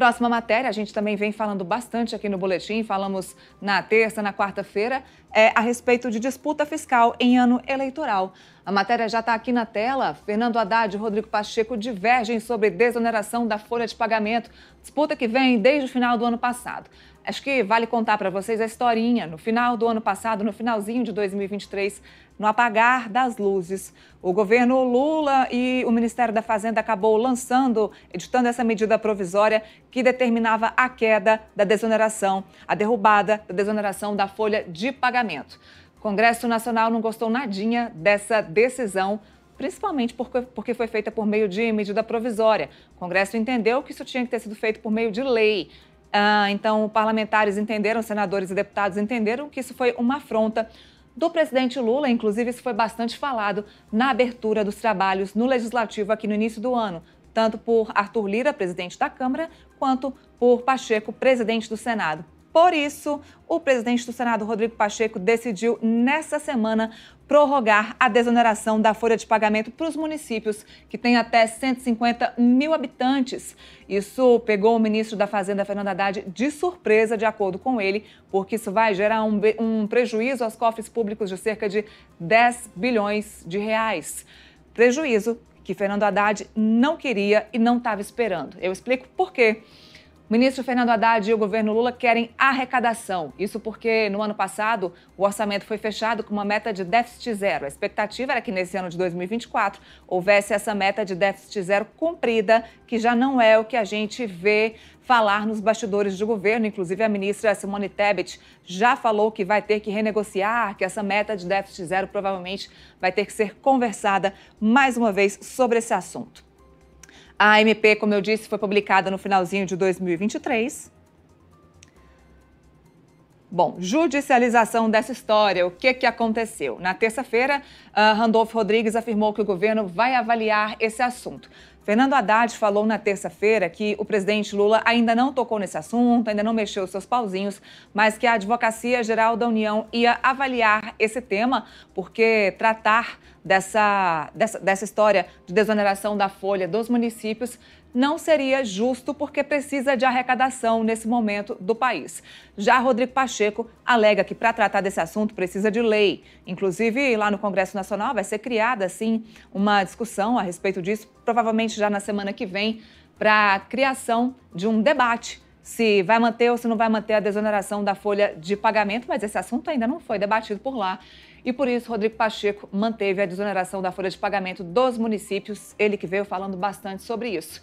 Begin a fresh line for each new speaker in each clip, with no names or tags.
Próxima matéria, a gente também vem falando bastante aqui no boletim, falamos na terça, na quarta-feira, é a respeito de disputa fiscal em ano eleitoral. A matéria já está aqui na tela. Fernando Haddad e Rodrigo Pacheco divergem sobre desoneração da folha de pagamento Disputa que vem desde o final do ano passado. Acho que vale contar para vocês a historinha. No final do ano passado, no finalzinho de 2023, no apagar das luzes, o governo Lula e o Ministério da Fazenda acabou lançando, editando essa medida provisória que determinava a queda da desoneração, a derrubada da desoneração da folha de pagamento. O Congresso Nacional não gostou nadinha dessa decisão principalmente porque foi feita por meio de medida provisória. O Congresso entendeu que isso tinha que ter sido feito por meio de lei. Ah, então, parlamentares entenderam, senadores e deputados entenderam que isso foi uma afronta do presidente Lula. Inclusive, isso foi bastante falado na abertura dos trabalhos no Legislativo aqui no início do ano, tanto por Arthur Lira, presidente da Câmara, quanto por Pacheco, presidente do Senado. Por isso, o presidente do Senado, Rodrigo Pacheco, decidiu nessa semana prorrogar a desoneração da folha de pagamento para os municípios que têm até 150 mil habitantes. Isso pegou o ministro da Fazenda, Fernando Haddad, de surpresa, de acordo com ele, porque isso vai gerar um, um prejuízo aos cofres públicos de cerca de 10 bilhões de reais. Prejuízo que Fernando Haddad não queria e não estava esperando. Eu explico por quê ministro Fernando Haddad e o governo Lula querem arrecadação. Isso porque, no ano passado, o orçamento foi fechado com uma meta de déficit zero. A expectativa era que nesse ano de 2024 houvesse essa meta de déficit zero cumprida, que já não é o que a gente vê falar nos bastidores do governo. Inclusive, a ministra Simone Tebet já falou que vai ter que renegociar, que essa meta de déficit zero provavelmente vai ter que ser conversada mais uma vez sobre esse assunto. A MP, como eu disse, foi publicada no finalzinho de 2023 Bom, judicialização dessa história, o que, que aconteceu? Na terça-feira, ah, Randolfo Rodrigues afirmou que o governo vai avaliar esse assunto. Fernando Haddad falou na terça-feira que o presidente Lula ainda não tocou nesse assunto, ainda não mexeu seus pauzinhos, mas que a Advocacia Geral da União ia avaliar esse tema, porque tratar dessa, dessa, dessa história de desoneração da folha dos municípios não seria justo porque precisa de arrecadação nesse momento do país. Já Rodrigo Pacheco alega que para tratar desse assunto precisa de lei. Inclusive, lá no Congresso Nacional vai ser criada assim uma discussão a respeito disso, provavelmente já na semana que vem, para a criação de um debate se vai manter ou se não vai manter a desoneração da folha de pagamento, mas esse assunto ainda não foi debatido por lá. E por isso, Rodrigo Pacheco manteve a desoneração da folha de pagamento dos municípios, ele que veio falando bastante sobre isso.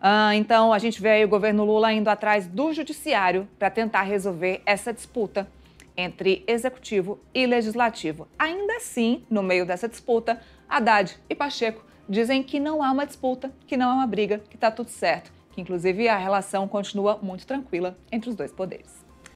Ah, então, a gente vê aí o governo Lula indo atrás do judiciário para tentar resolver essa disputa entre executivo e legislativo. Ainda assim, no meio dessa disputa, Haddad e Pacheco dizem que não há uma disputa, que não há uma briga, que está tudo certo que inclusive a relação continua muito tranquila entre os dois poderes.